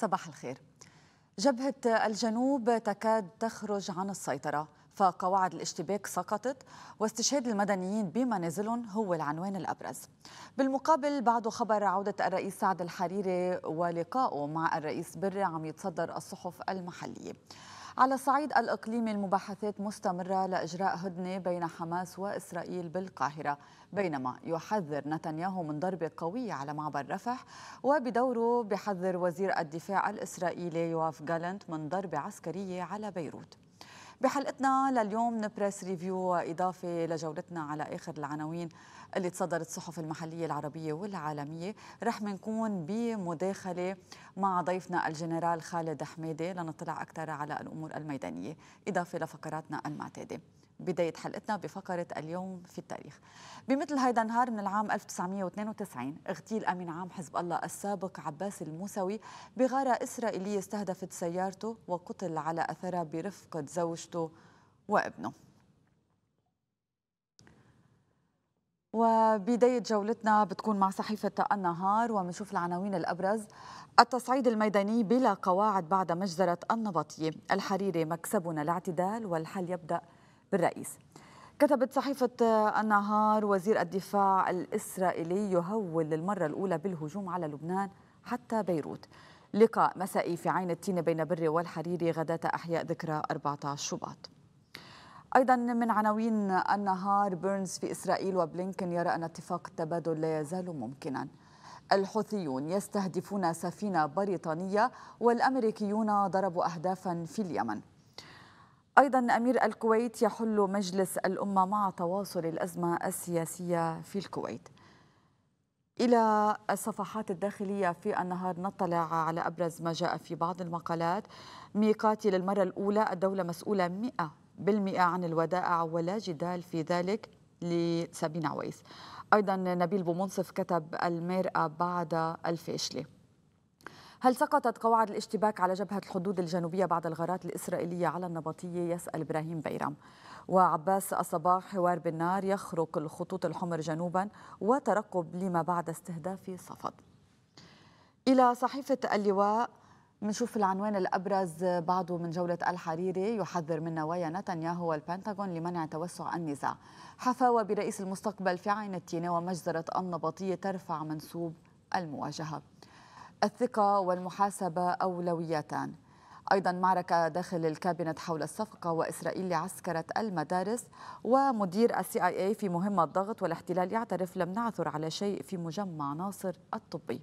صباح الخير جبهة الجنوب تكاد تخرج عن السيطرة فقواعد الاشتباك سقطت واستشهاد المدنيين بمنازلهم هو العنوان الأبرز بالمقابل بعد خبر عودة الرئيس سعد الحريري ولقائه مع الرئيس بري عم يتصدر الصحف المحلية على صعيد الإقليم المباحثات مستمرة لإجراء هدنة بين حماس وإسرائيل بالقاهرة بينما يحذر نتنياهو من ضربة قوية على معبر رفح وبدوره بحذر وزير الدفاع الإسرائيلي يواف جالنت من ضربة عسكرية على بيروت بحلقتنا لليوم نبرس ريفيو إضافة لجولتنا على آخر العناوين اللي تصدرت الصحف المحلية العربية والعالمية رح منكون بمداخلة مع ضيفنا الجنرال خالد حميدي لنطلع أكثر على الأمور الميدانية إضافة لفقراتنا المعتادة بداية حلقتنا بفقرة اليوم في التاريخ بمثل هيدا النهار من العام 1992 اغتيل أمين عام حزب الله السابق عباس الموسوي بغارة إسرائيلية استهدفت سيارته وقتل على أثرها برفقة زوجته وابنه وبداية جولتنا بتكون مع صحيفة النهار ومنشوف العناوين الأبرز التصعيد الميداني بلا قواعد بعد مجزرة النبطية الحريري مكسبنا الاعتدال والحل يبدأ بالرئيس كتبت صحيفة النهار وزير الدفاع الإسرائيلي يهول للمرة الأولى بالهجوم على لبنان حتى بيروت لقاء مسائي في عين التين بين بري والحريري غداة أحياء ذكرى 14 شباط أيضا من عناوين النهار بيرنز في إسرائيل وبلينكن يرى أن اتفاق التبادل لا يزال ممكنا الحوثيون يستهدفون سفينة بريطانية والأمريكيون ضربوا أهدافا في اليمن أيضا أمير الكويت يحل مجلس الأمة مع تواصل الأزمة السياسية في الكويت إلى الصفحات الداخلية في النهار نطلع على أبرز ما جاء في بعض المقالات ميقاتي للمرة الأولى الدولة مسؤولة 100% عن الودائع ولا جدال في ذلك لسابين عويس أيضا نبيل بومنصف كتب المرأة بعد الفاشلة هل سقطت قواعد الاشتباك على جبهة الحدود الجنوبية بعد الغارات الإسرائيلية على النبطية يسأل إبراهيم بيرم وعباس الصباح حوار بالنار يخرق الخطوط الحمر جنوبا وترقب لما بعد استهداف صفد إلى صحيفة اللواء بنشوف العنوان الأبرز بعده من جولة الحريري يحذر من نوايا نتنياهو والبنتاغون لمنع توسع النزاع حفاوة برئيس المستقبل في عين التين ومجزرة النبطية ترفع منسوب المواجهة الثقة والمحاسبة أولويتان أيضا معركة داخل الكابينة حول الصفقة وإسرائيل لعسكرة المدارس ومدير السي آي اي في مهمة الضغط والاحتلال يعترف لم نعثر على شيء في مجمع ناصر الطبي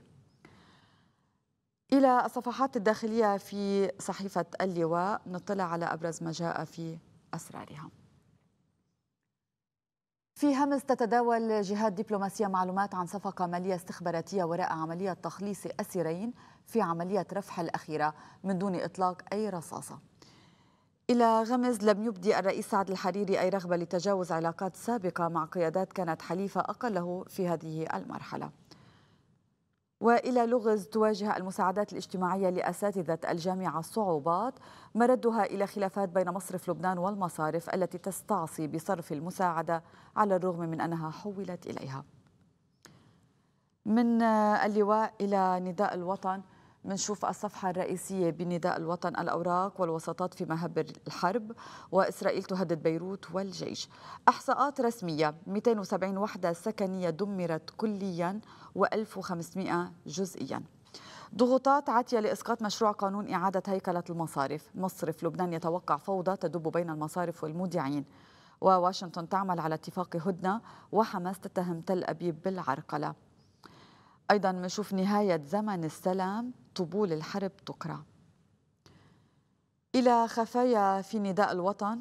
إلى الصفحات الداخلية في صحيفة اللواء نطلع على أبرز ما جاء في أسرارها في همس تتداول جهات دبلوماسية معلومات عن صفقة مالية استخباراتية وراء عملية تخليص أسيرين في عملية رفح الأخيرة من دون إطلاق أي رصاصة إلى غمز لم يبدي الرئيس سعد الحريري أي رغبة لتجاوز علاقات سابقة مع قيادات كانت حليفة أقله في هذه المرحلة والى لغز تواجه المساعدات الاجتماعيه لاساتذه الجامعه صعوبات مردها الى خلافات بين مصرف لبنان والمصارف التي تستعصي بصرف المساعده على الرغم من انها حولت اليها. من اللواء الى نداء الوطن منشوف الصفحة الرئيسية بنداء الوطن الأوراق والوساطات في مهب الحرب وإسرائيل تهدد بيروت والجيش إحصاءات رسمية 270 وحدة سكنية دمرت كليا و1500 جزئياً ضغوطات عاتية لإسقاط مشروع قانون إعادة هيكلة المصارف مصرف لبنان يتوقع فوضى تدب بين المصارف والمودعين وواشنطن تعمل على اتفاق هدنة وحماس تتهم تل أبيب بالعرقلة أيضا بنشوف نهاية زمن السلام طبول الحرب تكرى إلى خفايا في نداء الوطن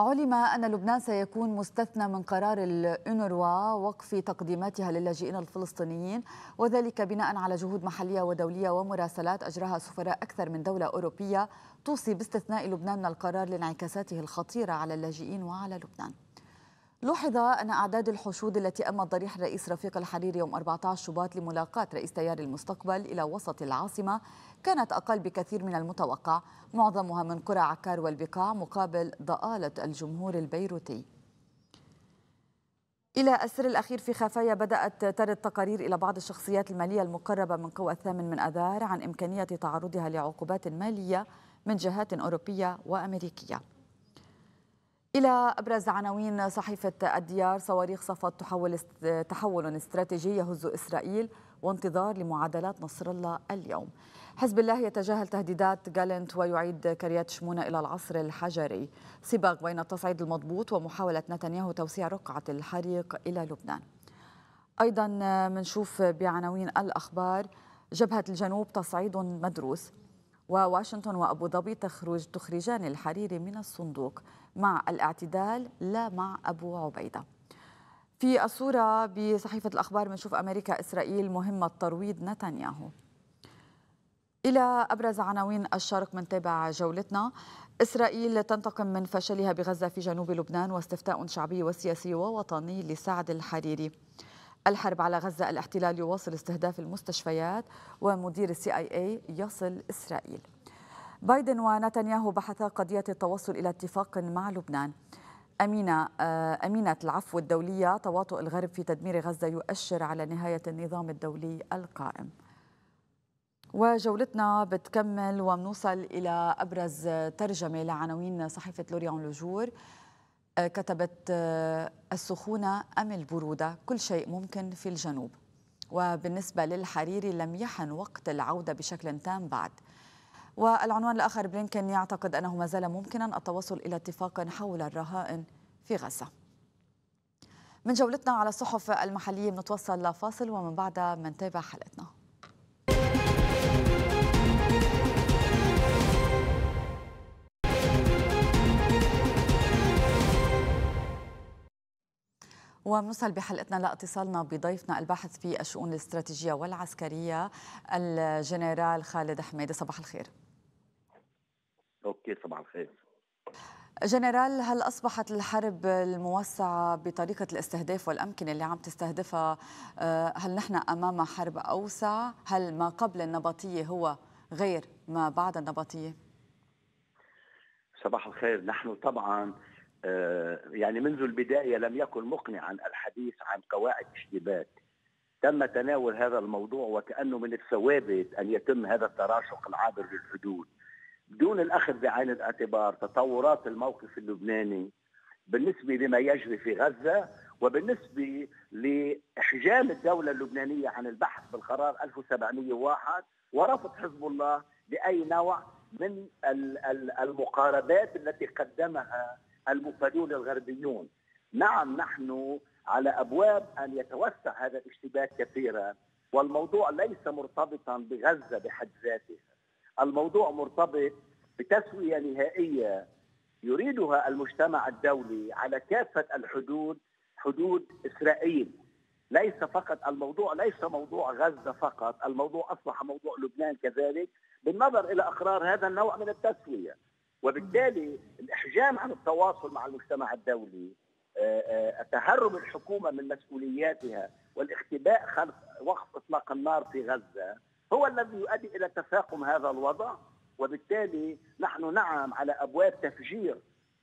علم أن لبنان سيكون مستثنى من قرار الأونروا وقف تقديماتها للاجئين الفلسطينيين وذلك بناء على جهود محلية ودولية ومراسلات أجراها سفراء أكثر من دولة أوروبية توصي باستثناء لبنان من القرار لانعكاساته الخطيرة على اللاجئين وعلى لبنان لوحظ أن أعداد الحشود التي أمت ضريح الرئيس رفيق الحريري يوم 14 شباط لملاقاة رئيس تيار المستقبل إلى وسط العاصمة كانت أقل بكثير من المتوقع معظمها من قرى عكار والبقاع مقابل ضآلة الجمهور البيروتي إلى السر الأخير في خفايا بدأت ترد تقارير إلى بعض الشخصيات المالية المقربة من قوى الثامن من أذار عن إمكانية تعرضها لعقوبات مالية من جهات أوروبية وأمريكية إلى أبرز عناوين صحيفة الديار صواريخ صفد تحول تحول استراتيجي يهز إسرائيل وانتظار لمعادلات نصر الله اليوم حزب الله يتجاهل تهديدات جالنت ويعيد كريات شمونة إلى العصر الحجري سباق بين التصعيد المضبوط ومحاولة نتنياهو توسيع رقعة الحريق إلى لبنان أيضا منشوف بعناوين الأخبار جبهة الجنوب تصعيد مدروس وواشنطن وأبو ظبي تخرج تخرجان الحرير من الصندوق مع الاعتدال لا مع أبو عبيدة في الصورة بصحيفة الأخبار بنشوف أمريكا إسرائيل مهمة ترويض نتنياهو إلى أبرز عناوين الشرق من تابع جولتنا إسرائيل تنتقم من فشلها بغزة في جنوب لبنان واستفتاء شعبي وسياسي ووطني لسعد الحريري الحرب على غزة الاحتلال يواصل استهداف المستشفيات ومدير السي اي اي يصل إسرائيل بايدن ونتنياهو بحثا قضية التوصل إلى اتفاق مع لبنان أمينة آه، أمينة العفو الدولية تواطؤ الغرب في تدمير غزة يؤشر على نهاية النظام الدولي القائم وجولتنا بتكمل وبنوصل إلى أبرز ترجمة لعناوين صحيفة لوريان لوجور آه، كتبت آه، السخونة أم البرودة كل شيء ممكن في الجنوب وبالنسبة للحريري لم يحن وقت العودة بشكل تام بعد والعنوان الآخر بلينكن يعتقد أنه ما زال ممكنا التوصل إلى اتفاق حول الرهائن في غزة من جولتنا على الصحف المحلية بنتوصل لفاصل ومن بعدها تابع حلقتنا وبنوصل بحلقتنا لاتصالنا بضيفنا الباحث في الشؤون الاستراتيجيه والعسكريه الجنرال خالد حميد صباح الخير اوكي صباح الخير جنرال هل أصبحت الحرب الموسعة بطريقة الاستهداف والأمكنة اللي عم تستهدفها آه، هل نحن أمام حرب أوسع؟ هل ما قبل النبطية هو غير ما بعد النبطية؟ صباح الخير نحن طبعا آه، يعني منذ البداية لم يكن مقنعا الحديث عن قواعد اشتباك تم تناول هذا الموضوع وكأنه من الثوابت أن يتم هذا التراشق العابر للحدود دون الأخذ بعين الاعتبار تطورات الموقف اللبناني بالنسبة لما يجري في غزة وبالنسبة لإحجام الدولة اللبنانية عن البحث بالقرار 1701 ورفض حزب الله لأي نوع من المقاربات التي قدمها المفردون الغربيون نعم نحن على ابواب ان يتوسع هذا الاشتباك كثيرا والموضوع ليس مرتبطا بغزه بحد ذاته الموضوع مرتبط بتسويه نهائيه يريدها المجتمع الدولي على كافه الحدود حدود اسرائيل ليس فقط الموضوع ليس موضوع غزه فقط الموضوع اصبح موضوع لبنان كذلك بالنظر الى اقرار هذا النوع من التسويه وبالتالي الإحجام عن التواصل مع المجتمع الدولي آه، آه، تهرب الحكومة من مسؤولياتها والاختباء خلف وقف إطلاق النار في غزة هو الذي يؤدي إلى تفاقم هذا الوضع وبالتالي نحن نعم على أبواب تفجير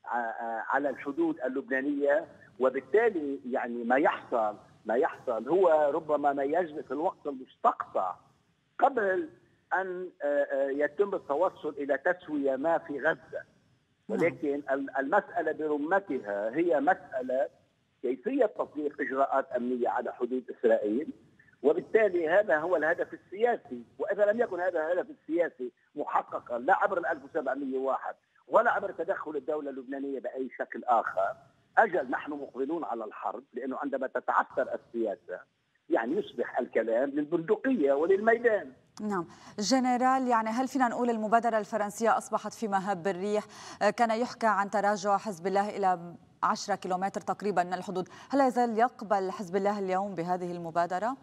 آه، على الحدود اللبنانية وبالتالي يعني ما يحصل ما يحصل هو ربما ما يجري في الوقت المستقطع قبل ان آه، آه، يتم التوصل الى تسويه ما في غزه نعم. ولكن المساله برمتها هي مساله كيفيه تطبيق اجراءات امنيه على حدود اسرائيل وبالتالي هذا هو الهدف السياسي واذا لم يكن هذا الهدف السياسي محققا لا عبر ال 1701 ولا عبر تدخل الدوله اللبنانيه باي شكل اخر اجل نحن مقبلون على الحرب لانه عندما تتعثر السياسه يعني يصبح الكلام للبندقية وللميدان نعم جنرال يعني هل فينا نقول المبادرة الفرنسية أصبحت في مهب الريح آه، كان يحكى عن تراجع حزب الله إلى 10 كيلومتر تقريبا من الحدود هل يزال يقبل حزب الله اليوم بهذه المبادرة؟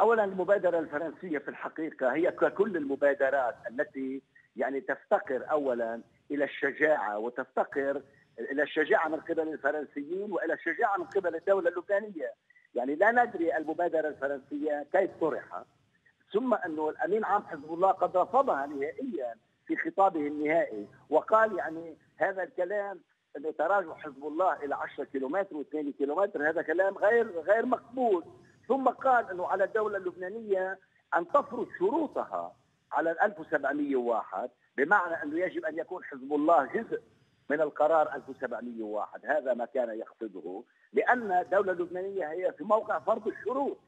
اولا المبادره الفرنسيه في الحقيقه هي ككل المبادرات التي يعني تفتقر اولا الى الشجاعه وتفتقر الى الشجاعه من قبل الفرنسيين والى الشجاعه من قبل الدوله اللبنانيه، يعني لا ندري المبادرة الفرنسية كيف طرحت ثم أنه الأمين عام حزب الله قد رفضها نهائيا في خطابه النهائي وقال يعني هذا الكلام أنه تراجع حزب الله إلى 10 كيلومتر و2 كيلومتر هذا كلام غير غير مقبول ثم قال أنه على الدولة اللبنانية أن تفرض شروطها على 1701 بمعنى أنه يجب أن يكون حزب الله جزء من القرار 1701 هذا ما كان يقصده لأن الدولة اللبنانية هي في موقع فرض الشروط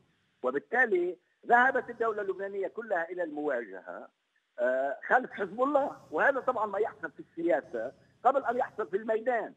وبالتالي ذهبت الدولة اللبنانية كلها إلى المواجهة آه، خلف حزب الله وهذا طبعا ما يحصل في السياسة قبل أن يحصل في الميدان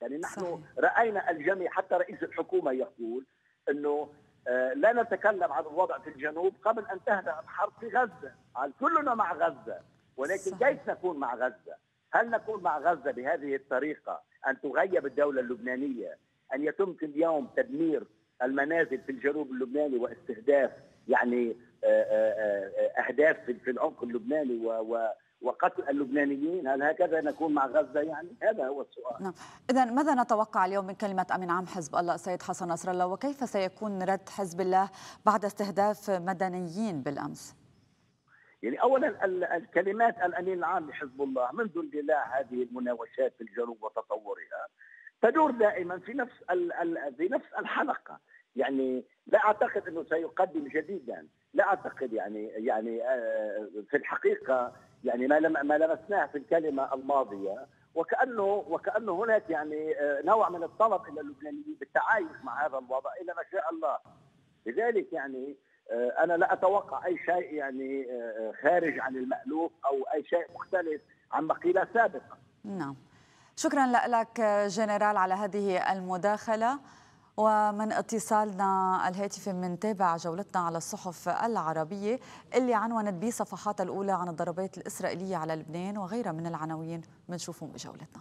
يعني نحن صحيح. رأينا الجميع حتى رئيس الحكومة يقول أنه آه، لا نتكلم عن الوضع في الجنوب قبل أن تهدأ الحرب في غزة كلنا مع غزة ولكن صحيح. كيف نكون مع غزة هل نكون مع غزة بهذه الطريقة أن تغيب الدولة اللبنانية أن يتم كل يوم تدمير المنازل في الجنوب اللبناني واستهداف يعني آه، آه، آه، أهداف في العمق اللبناني و وقتل اللبنانيين هل هكذا نكون مع غزة يعني هذا هو السؤال نعم. إذا ماذا نتوقع اليوم من كلمة أمين عام حزب الله السيد حسن نصر الله وكيف سيكون رد حزب الله بعد استهداف مدنيين بالأمس؟ يعني اولا الكلمات الامين العام لحزب الله منذ اندلاع هذه المناوشات في الجنوب وتطورها تدور دائما في نفس في نفس الحلقه يعني لا اعتقد انه سيقدم جديدا لا اعتقد يعني يعني آه، في الحقيقه يعني ما لم ما لمسناه في الكلمه الماضيه وكانه وكانه هناك يعني آه، نوع من الطلب الى اللبنانيين بالتعايش مع هذا الوضع الى ما شاء الله لذلك يعني آه، انا لا اتوقع اي شيء يعني آه، خارج عن المالوف او اي شيء مختلف عما قيل سابقا نعم شكرا لك جنرال على هذه المداخله ومن اتصالنا الهاتفي تابع جولتنا على الصحف العربية اللي عنونت بصفحاتها الأولى عن الضربات الإسرائيلية على لبنان وغيرها من العناوين منشوفهم بجولتنا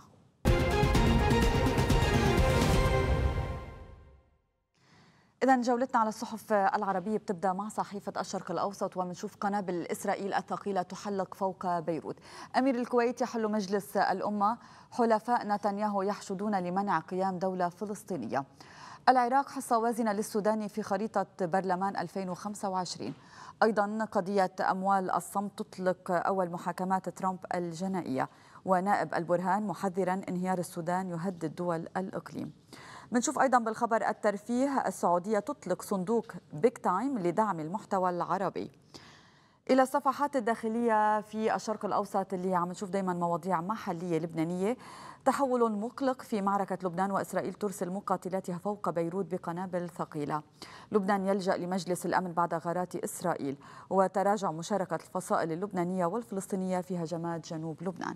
إذا جولتنا على الصحف العربية بتبدأ مع صحيفة الشرق الأوسط ومنشوف قنابل إسرائيل الثقيلة تحلق فوق بيروت أمير الكويت يحل مجلس الأمة حلفاء نتنياهو يحشدون لمنع قيام دولة فلسطينية العراق حصة وازنة للسودان في خريطة برلمان 2025 أيضا قضية أموال الصمت تطلق أول محاكمات ترامب الجنائية ونائب البرهان محذرا انهيار السودان يهدد دول الإقليم بنشوف أيضا بالخبر الترفيه السعودية تطلق صندوق بيك تايم لدعم المحتوى العربي إلى الصفحات الداخلية في الشرق الأوسط اللي عم نشوف دايما مواضيع محلية لبنانية تحول مقلق في معركة لبنان وإسرائيل ترسل مقاتلاتها فوق بيروت بقنابل ثقيلة لبنان يلجأ لمجلس الأمن بعد غارات إسرائيل وتراجع مشاركة الفصائل اللبنانية والفلسطينية في هجمات جنوب لبنان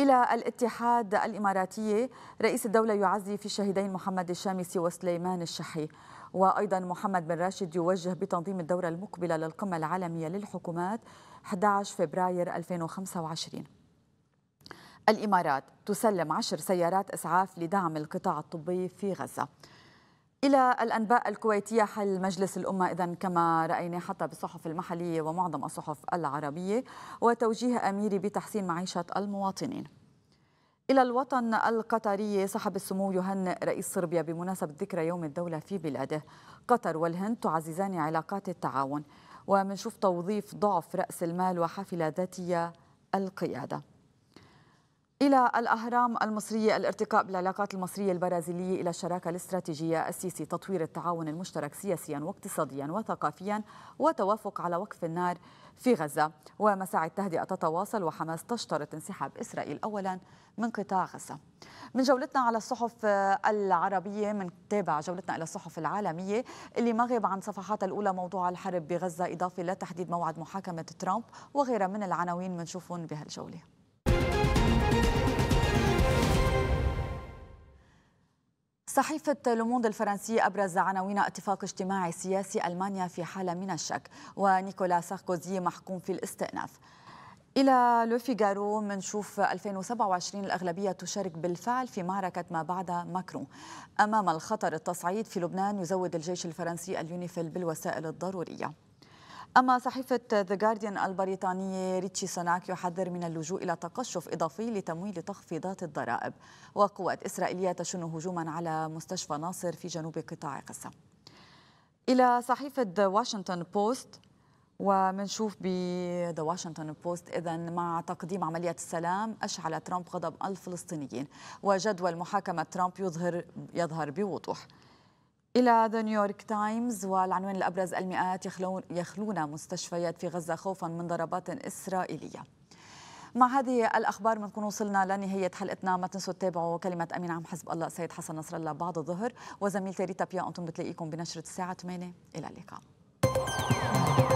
إلى الاتحاد الإماراتي رئيس الدولة يعزي في الشهيدين محمد الشامسي وسليمان الشحي وأيضا محمد بن راشد يوجه بتنظيم الدورة المقبلة للقمة العالمية للحكومات 11 فبراير 2025 الإمارات تسلم عشر سيارات إسعاف لدعم القطاع الطبي في غزة إلى الأنباء الكويتية حل مجلس الأمة إذا كما رأينا حتى بالصحف المحلية ومعظم الصحف العربية وتوجيه أميري بتحسين معيشة المواطنين إلى الوطن القطري صاحب السمو يهنئ رئيس صربيا بمناسبة ذكرى يوم الدولة في بلاده قطر والهند تعززان علاقات التعاون ومنشوف توظيف ضعف رأس المال وحافلة ذاتية القيادة إلى الأهرام المصرية الارتقاء بالعلاقات المصرية البرازيلية إلى الشراكة الاستراتيجية السيسي تطوير التعاون المشترك سياسيا واقتصاديا وثقافيا وتوافق على وقف النار في غزة ومساعي التهدئة تتواصل وحماس تشترط انسحاب إسرائيل أولا من قطاع غزة من جولتنا على الصحف آه، العربية من تابع جولتنا إلى الصحف العالمية اللي ما غيب عن صفحاتها الأولى موضوع الحرب بغزة إضافة لتحديد موعد محاكمة ترامب وغيرها من العناوين منشوفهم بهالجولة صحيفة لوموند الفرنسية أبرز عناوين اتفاق اجتماعي سياسي ألمانيا في حالة من الشك ونيكولا ساركوزي محكوم في الاستئناف إلى لوفيغارو منشوف 2027 الأغلبية تشارك بالفعل في معركة ما بعد ماكرون أمام الخطر التصعيد في لبنان يزود الجيش الفرنسي اليونيفيل بالوسائل الضرورية أما صحيفة ذا جارديان البريطانية ريتشي سوناك يحذر من اللجوء إلى تقشف إضافي لتمويل تخفيضات الضرائب وقوات إسرائيلية تشن هجوما على مستشفى ناصر في جنوب قطاع غزة إلى صحيفة The واشنطن بوست ومنشوف ب The واشنطن بوست اذا مع تقديم عمليه السلام اشعل ترامب غضب الفلسطينيين وجدول محاكمه ترامب يظهر يظهر بوضوح إلى ذا نيويورك تايمز والعنوان الأبرز المئات يخلون, يخلون مستشفيات في غزة خوفا من ضربات إسرائيلية مع هذه الأخبار بنكون وصلنا لنهاية حلقتنا ما تنسوا تتابعوا كلمة أمين عام حزب الله سيد حسن نصر الله بعد الظهر وزميلتي ريتا بيا أنتم بتلاقيكم بنشرة الساعة 8 إلى اللقاء